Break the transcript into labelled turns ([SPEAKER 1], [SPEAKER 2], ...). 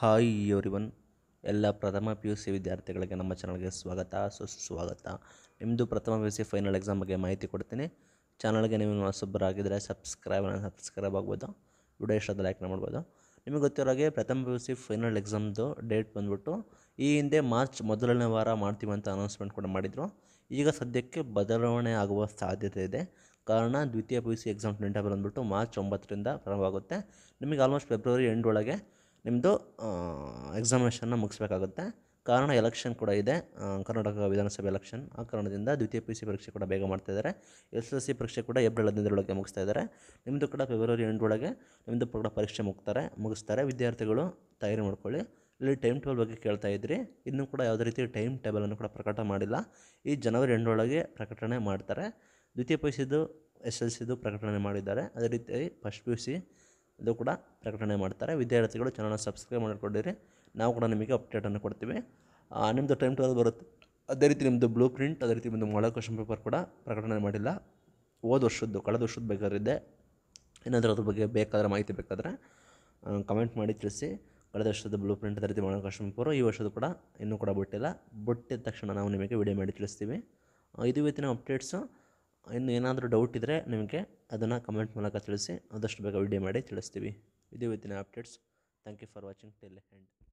[SPEAKER 1] hi one ಎಲ್ಲ ಪ್ರಥಮ P U C ವಿದ್ಯಾರ್ಥಿಗಳಿಗೆ ನಮ್ಮ ಚಾನಲ್ಗೆ ಸ್ವಾಗತ ಸುಸ್ವಾಗತ ನಿಮ್ಮದು ಪ್ರಥಮ P U C final exam ಬಗ್ಗೆ ಮಾಹಿತಿ ಕೊಡ್ತೀನಿ ಚಾನಲ್ಗೆ ನೀವು ಆಗಿದ್ದರೆ ಸಬ್ಸ್ಕ್ರೈಬ್ ಸಬ್ಸ್ಕ್ರೈಬ್ ಆಗ್ಬೋದು ವಿಡಿಯೋ ಇಷ್ಟ ಲೈಕ್ ಮಾಡ್ಬೋದು ನಿಮಗೆ ಗೊತ್ತಿರೋ ಹಾಗೆ ಪ್ರಥಮ ಪಿ ಯು ಸಿ ಫೈನಲ್ ಎಕ್ಸಾಮ್ದು ಡೇಟ್ ಬಂದುಬಿಟ್ಟು ಈ ಹಿಂದೆ ಮಾರ್ಚ್ ಮೊದಲನೇ ವಾರ ಮಾಡ್ತೀವಿ ಅಂತ ಅನೌನ್ಸ್ಮೆಂಟ್ ಕೂಡ ಮಾಡಿದರು ಈಗ ಸದ್ಯಕ್ಕೆ ಬದಲಾವಣೆ ಆಗುವ ಸಾಧ್ಯತೆ ಇದೆ ಕಾರಣ ದ್ವಿತೀಯ ಪಿ ಯು ಸಿ ಎಕ್ಸಾಮ್ ಟೆಂಟ ಬಂದುಬಿಟ್ಟು ಮಾರ್ಚ್ ಒಂಬತ್ತರಿಂದ ಪ್ರಾರಂಭವಾಗುತ್ತೆ ನಿಮಗೆ ಆಲ್ಮೋಸ್ಟ್ ಫೆಬ್ರವರಿ ಎಂಡ್ ನಿಮ್ಮದು ಎಕ್ಸಾಮಿನೇಷನ್ನ ಮುಗಿಸ್ಬೇಕಾಗುತ್ತೆ ಕಾರಣ ಎಲೆಕ್ಷನ್ ಕೂಡ ಇದೆ ಕರ್ನಾಟಕ ವಿಧಾನಸಭೆ ಎಲೆಕ್ಷನ್ ಆ ಕಾರಣದಿಂದ ದ್ವಿತೀಯ ಪಿ ಯು ಸಿ ಪರೀಕ್ಷೆ ಕೂಡ ಬೇಗ ಮಾಡ್ತಾ ಇದ್ದಾರೆ ಎಸ್ ಎಲ್ ಸಿ ಪರೀಕ್ಷೆ ಕೂಡ ಏಪ್ರಿಲ್ ಹದಿನೈದರೊಳಗೆ ಮುಗಿಸ್ತಾ ಇದ್ದಾರೆ ನಿಮ್ಮದು ಕೂಡ ಫೆಬ್ರವರಿ ಎಂಟರೊಳಗೆ ನಿಮ್ಮದು ಕೂಡ ಪರೀಕ್ಷೆ ಮುಗ್ತಾರೆ ಮುಗಿಸ್ತಾರೆ ವಿದ್ಯಾರ್ಥಿಗಳು ತಯಾರಿ ಮಾಡ್ಕೊಳ್ಳಿ ಇಲ್ಲಿ ಟೈಮ್ ಟೇಬಲ್ ಬಗ್ಗೆ ಕೇಳ್ತಾ ಇದ್ರಿ ಇನ್ನೂ ಕೂಡ ಯಾವುದೇ ರೀತಿ ಟೈಮ್ ಟೇಬಲನ್ನು ಕೂಡ ಪ್ರಕಟ ಮಾಡಿಲ್ಲ ಈ ಜನವರಿ ಎಂಟರೊಳಗೆ ಪ್ರಕಟಣೆ ಮಾಡ್ತಾರೆ ದ್ವಿತೀಯ ಪಿ ಯು ಸಿದು ಎಸ್ ಎಲ್ ಸಿದು ಪ್ರಕಟಣೆ ಮಾಡಿದ್ದಾರೆ ಅದೇ ರೀತಿ ಫಸ್ಟ್ ಪಿ ಯು ಸಿ ಅದು ಕೂಡ ಪ್ರಕಟಣೆ ಮಾಡ್ತಾರೆ ವಿದ್ಯಾರ್ಥಿಗಳು ಚಾನಲ್ನ ಸಬ್ಸ್ಕ್ರೈಬ್ ಮಾಡಿಕೊಂಡಿರಿ ನಾವು ಕೂಡ ನಿಮಗೆ ಅಪ್ಡೇಟನ್ನು ಕೊಡ್ತೀವಿ ನಿಮ್ಮದು ಟೈಮ್ ಟೇಬಲ್ ಬರುತ್ತೆ ಅದೇ ರೀತಿ ನಿಮ್ಮದು ಬ್ಲೂ ಪ್ರಿಂಟ್ ಅದೇ ರೀತಿ ನಿಮ್ಮದು ಮೊಳ ಕ್ವಶನ್ ಪೇಪರ್ ಕೂಡ ಪ್ರಕಟಣೆ ಮಾಡಿಲ್ಲ ಹೋದ ವರ್ಷದ್ದು ಕಳೆದ ವರ್ಷದ ಬೇಕಾದ್ರಿದೆ ಏನಾದರೂ ಅದ್ರ ಬಗ್ಗೆ ಬೇಕಾದರೆ ಮಾಹಿತಿ ಬೇಕಾದರೆ ಕಮೆಂಟ್ ಮಾಡಿ ತಿಳಿಸಿ ಕಳೆದ ವರ್ಷದ ಬ್ಲೂ ಪ್ರಿಂಟ್ ಅದೇ ರೀತಿ ಮೊಳ ಕ್ವಶನ್ ಪೇಪರು ಈ ವರ್ಷದ್ದು ಕೂಡ ಇನ್ನೂ ಕೂಡ ಬಿಟ್ಟಿಲ್ಲ ಬಿಟ್ಟಿದ ತಕ್ಷಣ ನಾವು ನಿಮಗೆ ವಿಡಿಯೋ ಮಾಡಿ ತಿಳಿಸ್ತೀವಿ ಇದು ಇವತ್ತಿನ ಅಪ್ಡೇಟ್ಸು ಇನ್ನು ಏನಾದರೂ ಡೌಟ್ ಇದ್ದರೆ ನಿಮಗೆ ಅದನ್ನು ಕಮೆಂಟ್ ಮೂಲಕ ತಿಳಿಸಿ ಆದಷ್ಟು ಬೇಗ ವಿಡಿಯೋ ಮಾಡಿ ತಿಳಿಸ್ತೀವಿ ಇದೇ ವಿತ್ತಿನ updates thank you for watching till end